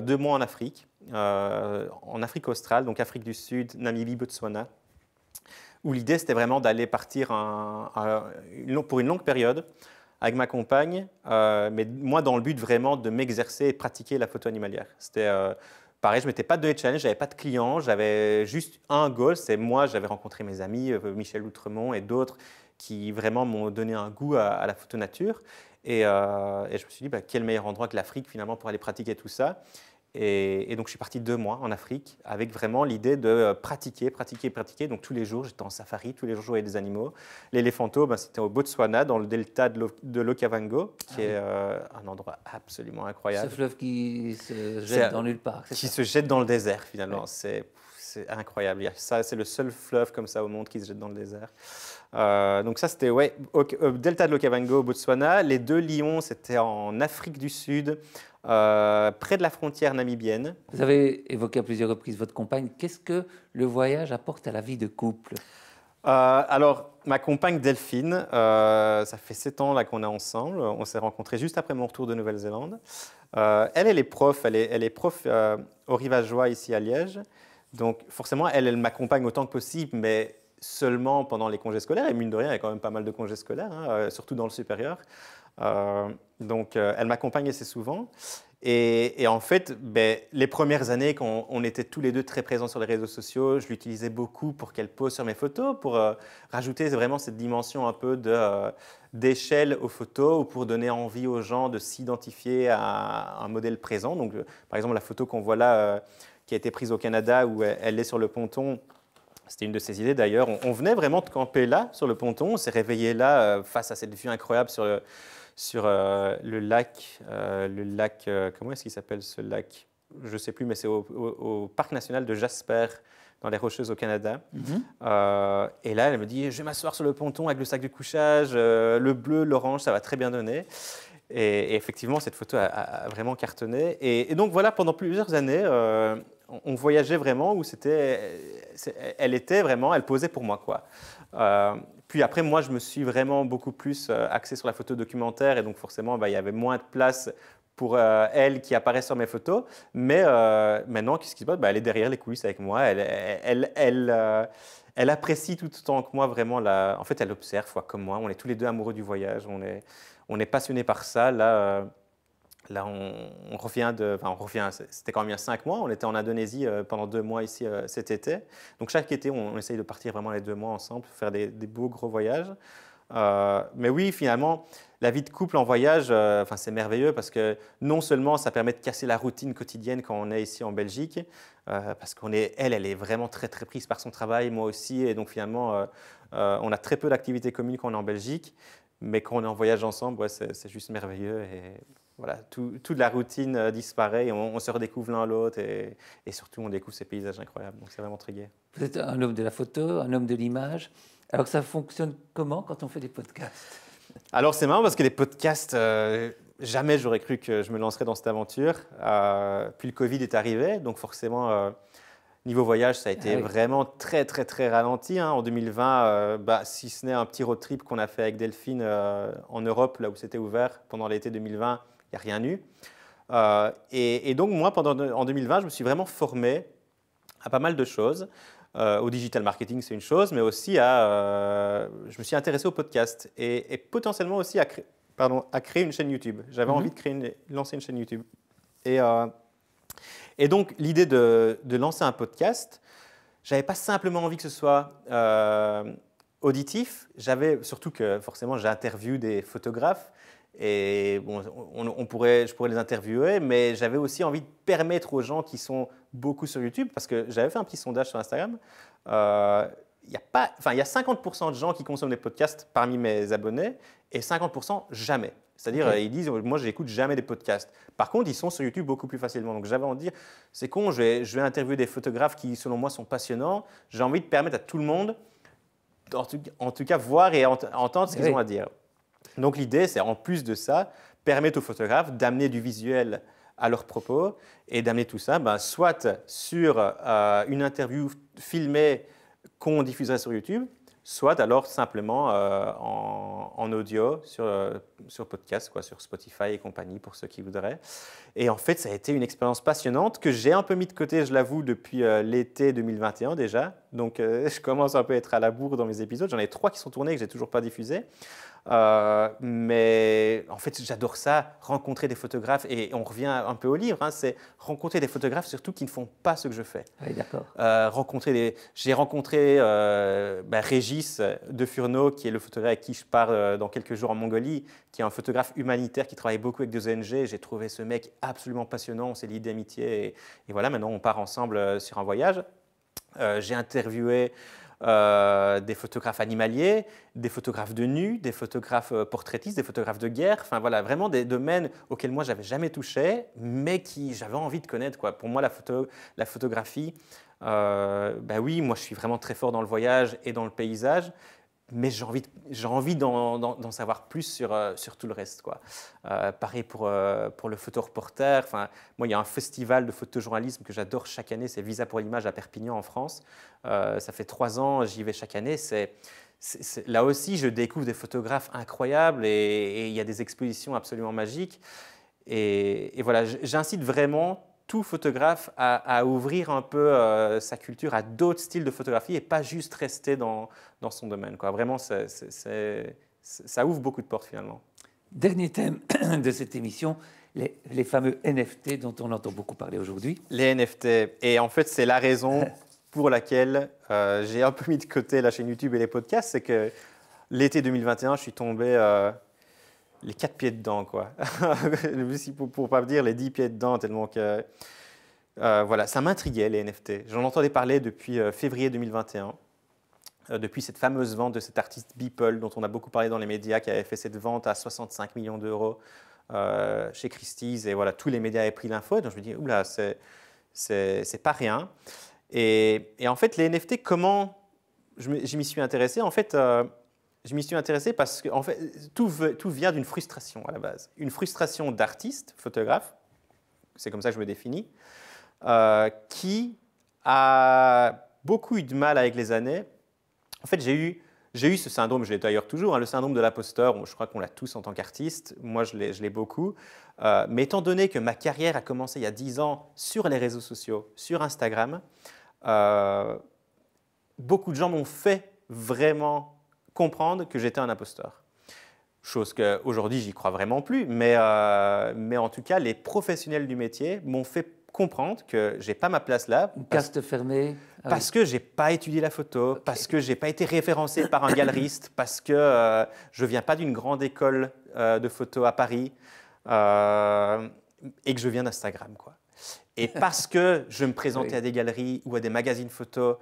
deux mois en Afrique, en Afrique australe, donc Afrique du Sud, Namibie, Botswana, où l'idée, c'était vraiment d'aller partir pour une longue période avec ma compagne, mais moi dans le but vraiment de m'exercer et pratiquer la photo animalière. C'était pareil, je ne mettais pas de challenge, n'avais pas de clients, j'avais juste un goal, c'est moi, j'avais rencontré mes amis, euh, Michel Outremont et d'autres, qui vraiment m'ont donné un goût à, la photo nature. Euh, et, je me suis dit, bah, quel meilleur endroit que l'Afrique finalement pour aller pratiquer tout ça. Et, donc je suis parti deux mois en Afrique avec vraiment l'idée de euh, pratiquer, pratiquer, pratiquer. Donc tous les jours, j'étais en safari, tous les jours, je voyais des animaux. L'éléphanto, ben, c'était au Botswana, dans le delta de l'Okavango, qui ah est euh, un endroit absolument incroyable. Ce fleuve qui se jette dans nulle part. Qui se jette dans le désert finalement. C'est incroyable. Ça, c'est le seul fleuve comme ça au monde qui se jette dans le désert. Euh, donc ça, c'était ouais, euh, Delta de l'Okavango au Botswana. Les deux lions, c'était en Afrique du Sud, euh, près de la frontière namibienne. Vous avez évoqué à plusieurs reprises votre compagne. Qu'est-ce que le voyage apporte à la vie de couple alors, ma compagne Delphine, ça fait sept ans qu'on est ensemble. On s'est rencontrés juste après mon retour de Nouvelle-Zélande. elle, elle est prof. Elle est, elle est prof au Rivageois, ici à Liège. Donc, forcément, elle, elle m'accompagne autant que possible, mais seulement pendant les congés scolaires, et mine de rien, il y a quand même pas mal de congés scolaires, hein, euh, surtout dans le supérieur. Euh, donc, euh, elle m'accompagne assez souvent. Et, en fait, ben, les premières années, quand on, était tous les deux très présents sur les réseaux sociaux, je l'utilisais beaucoup pour qu'elle pose sur mes photos, pour rajouter vraiment cette dimension un peu d'échelle aux photos, ou pour donner envie aux gens de s'identifier à, un modèle présent. Donc, par exemple, la photo qu'on voit là, qui a été prise au Canada, où elle est sur le ponton, c'était une de ses idées d'ailleurs. On, venait vraiment de camper là, sur le ponton. On s'est réveillé là, euh, face à cette vue incroyable sur le, sur, euh, le lac. Euh, le lac comment est-ce qu'il s'appelle ce lac Je ne sais plus, mais c'est au, parc national de Jasper, dans les Rocheuses au Canada. Mhm. et là, elle me dit Je vais m'asseoir sur le ponton avec le sac de couchage, le bleu, l'orange, ça va très bien donner. Et, effectivement, cette photo a, vraiment cartonné. Et, et, donc voilà, pendant plusieurs années, on voyageait vraiment où c'était, elle était vraiment, elle posait pour moi quoi. Euh, puis après, moi, je me suis vraiment beaucoup plus euh, axé sur la photo documentaire et donc forcément, bah, il y avait moins de place pour euh, elle qui apparaît sur mes photos. Mais maintenant, qu'est-ce qui se passe bah, Elle est derrière les coulisses avec moi. Elle, elle, elle, apprécie tout autant que moi vraiment. La... En fait, elle observe, quoi, comme moi. On est tous les deux amoureux du voyage. On est, on est passionnés par ça. Là Là, on, revient on revient, c'était quand même il y a cinq mois. On était en Indonésie euh, pendant deux mois ici euh, cet été. Donc, chaque été, on, essaie essaye de partir vraiment les deux mois ensemble, faire des, beaux gros voyages. Euh, mais oui, finalement, la vie de couple en voyage, c'est merveilleux parce que non seulement ça permet de casser la routine quotidienne quand on est ici en Belgique, parce qu'on est, elle, elle est vraiment très très prise par son travail, moi aussi, et donc finalement, on a très peu d'activités communes quand on est en Belgique, mais quand on est en voyage ensemble, c'est juste merveilleux. Et voilà, tout, toute la routine euh, disparaît, on, se redécouvre l'un l'autre et, et, surtout on découvre ces paysages incroyables. Donc c'est vraiment très gai. Vous êtes un homme de la photo, un homme de l'image. Alors ça fonctionne comment quand on fait des podcasts Alors c'est marrant parce que les podcasts, euh, jamais j'aurais cru que je me lancerais dans cette aventure. Euh, puis le Covid est arrivé, donc forcément. Niveau voyage, ça a été ah vraiment très, très, très ralenti. Hein. En 2020, bah, si ce n'est un petit road trip qu'on a fait avec Delphine en Europe, là où c'était ouvert pendant l'été 2020, n'y a rien eu. Euh, et, donc, moi, pendant, en 2020, je me suis vraiment formé à pas mal de choses. Euh, au digital marketing, c'est une chose, mais aussi à. Euh, je me suis intéressé au podcast et, potentiellement aussi à, pardon, à créer une chaîne YouTube. J'avais mhm. envie de créer lancer une chaîne YouTube. Et, et donc, l'idée de, de, lancer un podcast, j'avais pas simplement envie que ce soit auditif. J'avais surtout que forcément interviewé des photographes, et bon, on, pourrait, je pourrais les interviewer, mais j'avais aussi envie de permettre aux gens qui sont beaucoup sur YouTube, parce que j'avais fait un petit sondage sur Instagram, euh, il y a 50% de gens qui consomment des podcasts parmi mes abonnés et 50% jamais. C'est-à-dire, euh, ils disent, oh, moi, j'écoute jamais des podcasts. Par contre, ils sont sur YouTube beaucoup plus facilement. Donc, j'avais envie de dire, c'est con, je vais, interviewer des photographes qui, selon moi, sont passionnants. J'ai envie de permettre à tout le monde, en tout, cas, voir et entendre ce qu'ils ont à dire. Donc l'idée, c'est en plus de ça, permettre aux photographes d'amener du visuel à leurs propos et d'amener tout ça, ben, soit sur euh, une interview filmée qu'on diffuserait sur YouTube, soit alors simplement euh, en, audio euh, sur, podcast, quoi, sur Spotify et compagnie pour ceux qui voudraient. Et en fait, ça a été une expérience passionnante que j'ai un peu mis de côté, je l'avoue, depuis l'été 2021 déjà. Donc, je commence un peu à être à la bourre dans mes épisodes. J'en ai trois qui sont tournés que j'ai toujours pas diffusés. Euh, mais en fait, j'adore ça, rencontrer des photographes, et on revient un peu au livre, hein, c'est rencontrer des photographes surtout qui ne font pas ce que je fais. Oui, d'accord. Euh, rencontrer des... J'ai rencontré euh, bah, Régis de Furneau, qui est le photographe avec qui je pars dans quelques jours en Mongolie, qui est un photographe humanitaire qui travaille beaucoup avec des ONG. J'ai trouvé ce mec absolument passionnant, on s'est lié d'amitié, et, et, voilà, maintenant on part ensemble sur un voyage. J'ai interviewé euh, des photographes animaliers, des photographes de nu, des photographes euh, portraitistes, des photographes de guerre, enfin voilà, vraiment des domaines auxquels moi j'avais jamais touché, mais qui j'avais envie de connaître. Pour moi, la, photographie, ben oui, moi je suis vraiment très fort dans le voyage et dans le paysage, mais j'ai envie, j'ai envie d'en, savoir plus euh, sur, tout le reste. Quoi. Euh, pareil euh, pour, le photoreporter. Enfin, moi, il y a un festival de photojournalisme que j'adore chaque année, c'est Visa pour l'image à Perpignan en France. ça fait trois ans, j'y vais chaque année. C'est, là aussi, je découvre des photographes incroyables et, il y a des expositions absolument magiques. Et, et voilà, j'incite vraiment tout photographe à, ouvrir un peu euh, sa culture à d'autres styles de photographie et pas juste rester dans, son domaine. Quoi. Vraiment, ça ouvre beaucoup de portes finalement. Dernier thème de cette émission, les, fameux NFT dont on entend beaucoup parler aujourd'hui. Les NFT. Et en fait, c'est la raison pour laquelle euh, j'ai un peu mis de côté la chaîne YouTube et les podcasts, c'est que l'été 2021, je suis tombé... Euh, les quatre pieds dedans, quoi. pour ne pas dire les dix pieds dedans, tellement que... Euh, voilà, ça m'intriguait, les NFT. J'en entendais parler depuis euh, février 2021, euh, depuis cette fameuse vente de cet artiste Beeple, dont on a beaucoup parlé dans les médias, qui avait fait cette vente à 65 millions d'euros chez Christie's. Et voilà, tous les médias avaient pris l'info. et Donc je me dis, oula, c'est, c'est, pas rien. Et, et, en fait, les NFT, comment je m'y suis intéressé En fait, je m'y suis intéressé parce que fait, tout, tout vient d'une frustration à la base. Une frustration d'artiste, photographe, c'est comme ça que je me définis, euh, qui a beaucoup eu de mal avec les années. En fait, j'ai eu, j'ai eu ce syndrome, je l'ai d'ailleurs toujours, hein, le syndrome de l'imposteur, je crois qu'on l'a tous en tant qu'artiste, moi je l'ai, beaucoup. Euh, mais étant donné que ma carrière a commencé il y a 10 ans sur les réseaux sociaux, sur Instagram, euh, beaucoup de gens m'ont fait vraiment comprendre que j'étais un imposteur. Chose qu'aujourd'hui, j'y crois vraiment plus, mais, euh, mais en tout cas, les professionnels du métier m'ont fait comprendre que j'ai pas ma place là. caste fermée. Ah parce que j'ai pas étudié la photo, parce que j'ai pas été référencé par un galeriste, parce que je euh, je viens pas d'une grande école euh, de photo à Paris et que je viens d'Instagram quoi. Et parce que je me présentais à des galeries ou à des magazines photo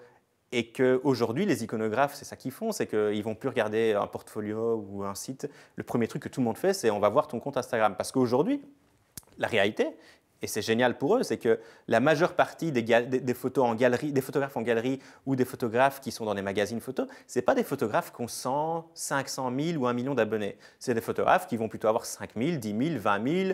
et qu'aujourd'hui, les iconographes, c'est ça qu'ils font, c'est qu'ils ne vont plus regarder un portfolio ou un site. Le premier truc que tout le monde fait, c'est on va voir ton compte Instagram. Parce qu'aujourd'hui, la réalité, et c'est génial pour eux, c'est que la majeure partie des, photos en galerie, des photographes en galerie ou des photographes qui sont dans des magazines photos, ce pas des photographes qui ont 100, 500 000 ou 1 million d'abonnés. C'est des photographes qui vont plutôt avoir 5 000, 10 000, 20 000,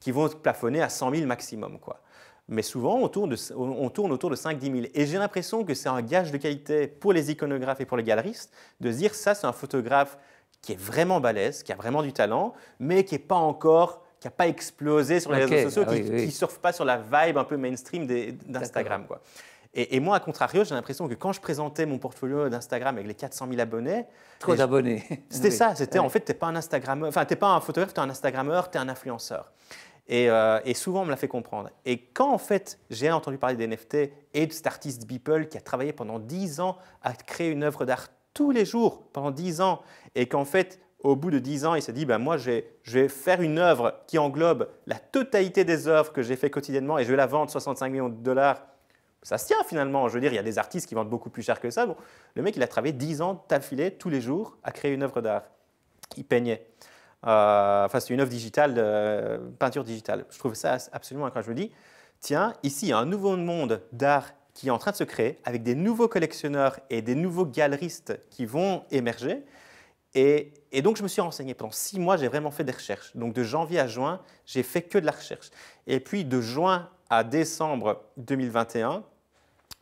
qui vont plafonner à 100 000 maximum. Quoi mais souvent on tourne, autour de 5-10 000. Et j'ai l'impression que c'est un gage de qualité pour les iconographes et pour les galeristes de se dire ça, c'est un photographe qui est vraiment balèze, qui a vraiment du talent, mais qui n'est pas encore qui n'a pas explosé sur les réseaux sociaux, ah qui ne surfe pas sur la vibe un peu mainstream d'Instagram. Et, moi, à contrario, j'ai l'impression que quand je présentais mon portfolio d'Instagram avec les 400 000 abonnés. Trop d'abonnés. C'était ça. C'était en fait, tu n'es pas un pas un photographe, tu es un Instagrammeur, tu es un influenceur. Euh, et, souvent, on me l'a fait comprendre. Et quand, en fait, j'ai entendu parler des NFT et de cet artiste Beeple qui a travaillé pendant 10 ans à créer une œuvre d'art tous les jours, pendant 10 ans, et qu'en fait, au bout de 10 ans, il s'est dit, ben, moi, je vais, faire une œuvre qui englobe la totalité des œuvres que j'ai fait quotidiennement et je vais la vendre 65 millions de dollars. Ça se tient finalement. Je veux dire, il y a des artistes qui vendent beaucoup plus cher que ça. Bon, le mec, il a travaillé 10 ans d'affilée tous les jours à créer une œuvre d'art. Il peignait. Euh, enfin, c'est une œuvre digitale, euh, peinture digitale. Je trouve ça absolument incroyable. Je me dis, tiens, ici, il y a un nouveau monde d'art qui est en train de se créer, avec des nouveaux collectionneurs et des nouveaux galeristes qui vont émerger. Et, donc, je me suis renseigné. Pendant six mois, j'ai vraiment fait des recherches. Donc, de janvier à juin, j'ai fait que de la recherche. Et puis, de juin à décembre 2021,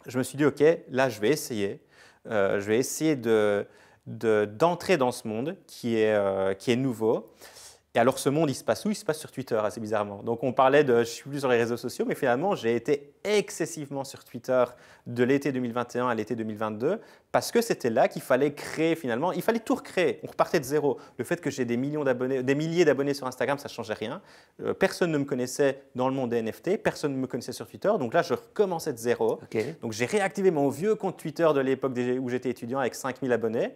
je me suis dit, OK, là, je vais essayer. Euh, je vais essayer de, d'entrer dans ce monde qui est, euh, qui est nouveau. Et alors ce monde, il se passe où Il se passe sur Twitter, assez bizarrement. Donc on parlait de je suis plus sur les réseaux sociaux, mais finalement j'ai été excessivement sur Twitter de l'été 2021 à l'été 2022 parce que c'était là qu'il fallait créer finalement, il fallait tout recréer. On repartait de zéro. Le fait que j'ai des millions d'abonnés, des milliers d'abonnés sur Instagram, ça changeait rien. Euh, personne ne me connaissait dans le monde des NFT, personne ne me connaissait sur Twitter. Donc là, je recommençais de zéro. Donc j'ai réactivé mon vieux compte Twitter de l'époque où j'étais étudiant avec 5000 abonnés.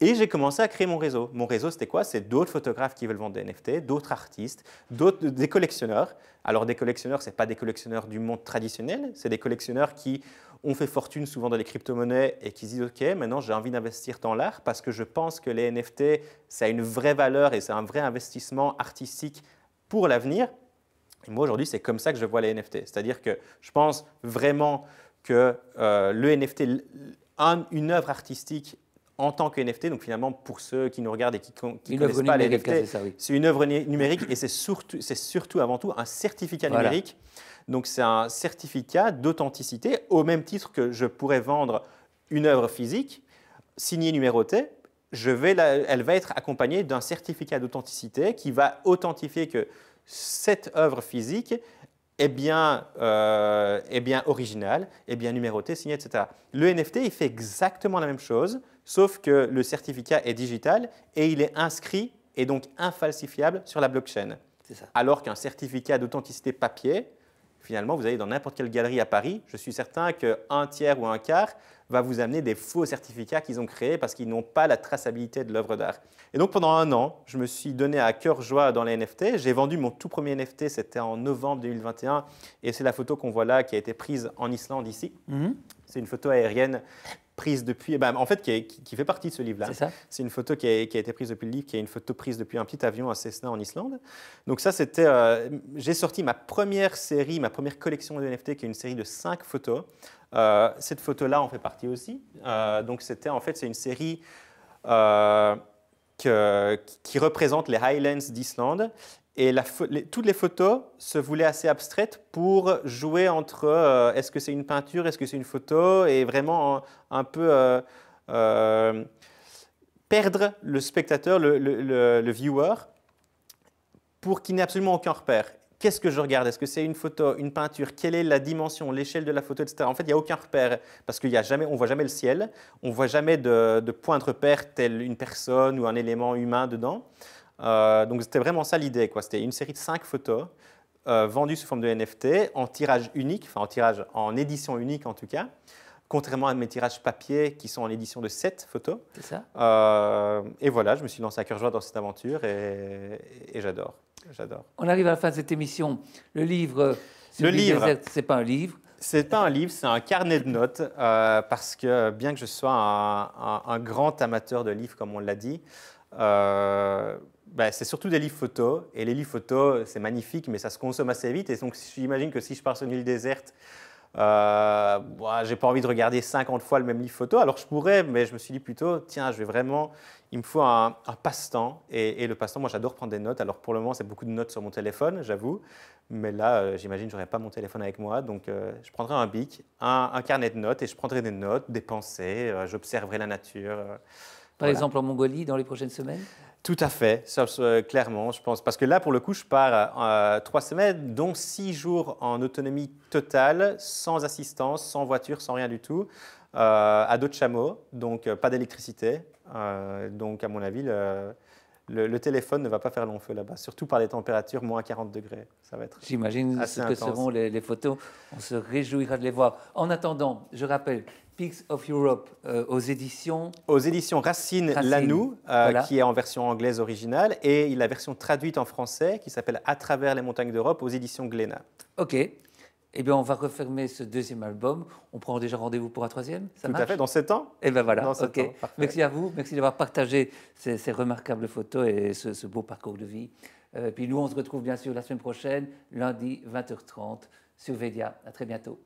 Et j'ai commencé à créer mon réseau. Mon réseau, c'était quoi C'est d'autres photographes qui veulent vendre des NFT, d'autres artistes, des collectionneurs. Alors des collectionneurs, ce n'est pas des collectionneurs du monde traditionnel, c'est des collectionneurs qui ont fait fortune souvent dans les crypto-monnaies et qui se disent OK, maintenant j'ai envie d'investir dans l'art parce que je pense que les NFT, ça a une vraie valeur et c'est un vrai investissement artistique pour l'avenir. moi aujourd'hui, c'est comme ça que je vois les NFT. C'est-à-dire que je pense vraiment que euh, le NFT, une œuvre artistique en tant que NFT. Donc finalement, pour ceux qui nous regardent et qui ne connaissent pas les NFT, c'est une œuvre numérique et c'est surtout, surtout avant tout un certificat numérique. Donc c'est un certificat d'authenticité au même titre que je pourrais vendre une œuvre physique signée numérotée. Je vais elle va être accompagnée d'un certificat d'authenticité qui va authentifier que cette œuvre physique est bien, euh, est bien originale, est bien numérotée, signée, etc. Le NFT, il fait exactement la même chose, sauf que le certificat est digital et il est inscrit et donc infalsifiable sur la blockchain. Ça. Alors qu'un certificat d'authenticité papier, finalement, vous allez dans n'importe quelle galerie à Paris, je suis certain qu'un tiers ou un quart va vous amener des faux certificats qu'ils ont créés parce qu'ils n'ont pas la traçabilité de l'œuvre d'art. Et donc pendant un an, je me suis donné à cœur joie dans les NFT. J'ai vendu mon tout premier NFT, c'était en novembre 2021, et c'est la photo qu'on voit là qui a été prise en Islande ici. Mhm. C'est une photo aérienne prise depuis, eh ben, en fait, qui, qui, fait partie de ce livre-là. C'est une photo qui a, qui a, été prise depuis le livre, qui est une photo prise depuis un petit avion à Cessna en Islande. Donc ça, c'était, euh, j'ai sorti ma première série, ma première collection de NFT, qui est une série de cinq photos. Euh, cette photo-là en fait partie aussi. Euh, donc c'était, en fait, c'est une série. qui représente les Highlands d'Islande et toutes les photos se voulaient assez abstraites pour jouer entre euh, est-ce que c'est une peinture, est-ce que c'est une photo, et vraiment un, peu euh, euh, perdre le spectateur, le, viewer, pour qu'il n'ait absolument aucun repère. Qu'est-ce que je regarde Est-ce que c'est une photo, une peinture Quelle est la dimension, l'échelle de la photo, etc. En fait, il n'y a aucun repère parce qu'on ne voit jamais le ciel, on ne voit jamais de, de point de repère tel une personne ou un élément humain dedans. Euh, donc c'était vraiment ça l'idée. C'était une série de cinq photos euh, vendues sous forme de NFT en tirage unique, enfin en tirage en édition unique en tout cas. Contrairement à mes tirages papier qui sont en édition de sept photos. C'est ça. Euh, et voilà, je me suis lancé à cœur joie dans cette aventure et, j'adore. J'adore. On arrive à la fin de cette émission. Le livre. Le livre. C'est pas un livre. C'est pas un livre, c'est un carnet de notes, parce que bien que je sois un, grand amateur de livres, comme on l'a dit, euh, bah, c'est surtout des livres photos. Et les livres photos, c'est magnifique, mais ça se consomme assez vite. Et donc, j'imagine que si je pars sur une île déserte, euh, n'ai bah, j'ai pas envie de regarder 50 fois le même livre photo. Alors je pourrais, mais je me suis dit plutôt, tiens, je vais vraiment, il me faut un, passe-temps. Et, le passe-temps, moi j'adore prendre des notes. Alors pour le moment, c'est beaucoup de notes sur mon téléphone, j'avoue. Mais là, euh, j'imagine, j'aurais pas mon téléphone avec moi. Donc euh, je prendrai un bic, un, carnet de notes et je prendrai des notes, des pensées. Euh, j'observerai la nature. Par exemple en Mongolie dans les prochaines semaines tout à fait, euh, clairement, je pense. Parce que là, pour le coup, je pars euh, trois semaines, dont six jours en autonomie totale, sans assistance, sans voiture, sans rien du tout, euh, à d'autres chameaux, donc pas d'électricité. donc, à mon avis, le, le, téléphone ne va pas faire long feu là-bas, surtout par les températures moins 40 degrés. Ça va être. J'imagine ce que seront les, les, photos. On se réjouira de les voir. En attendant, je rappelle. Pics of Europe euh, aux éditions aux éditions Racine, Lanou euh, qui est en version anglaise originale et la version traduite en français qui s'appelle À travers les montagnes d'Europe aux éditions Glénat. Ok, eh bien, on va refermer ce deuxième album. On prend déjà rendez-vous pour un troisième. Ça Tout à fait, dans sept ans. eh ben voilà. ok. merci à vous. Merci d'avoir partagé ces, remarquables photos et ce, beau parcours de vie. Euh, puis nous, on se retrouve bien sûr la semaine prochaine, lundi 20h30 sur Vedia. À très bientôt.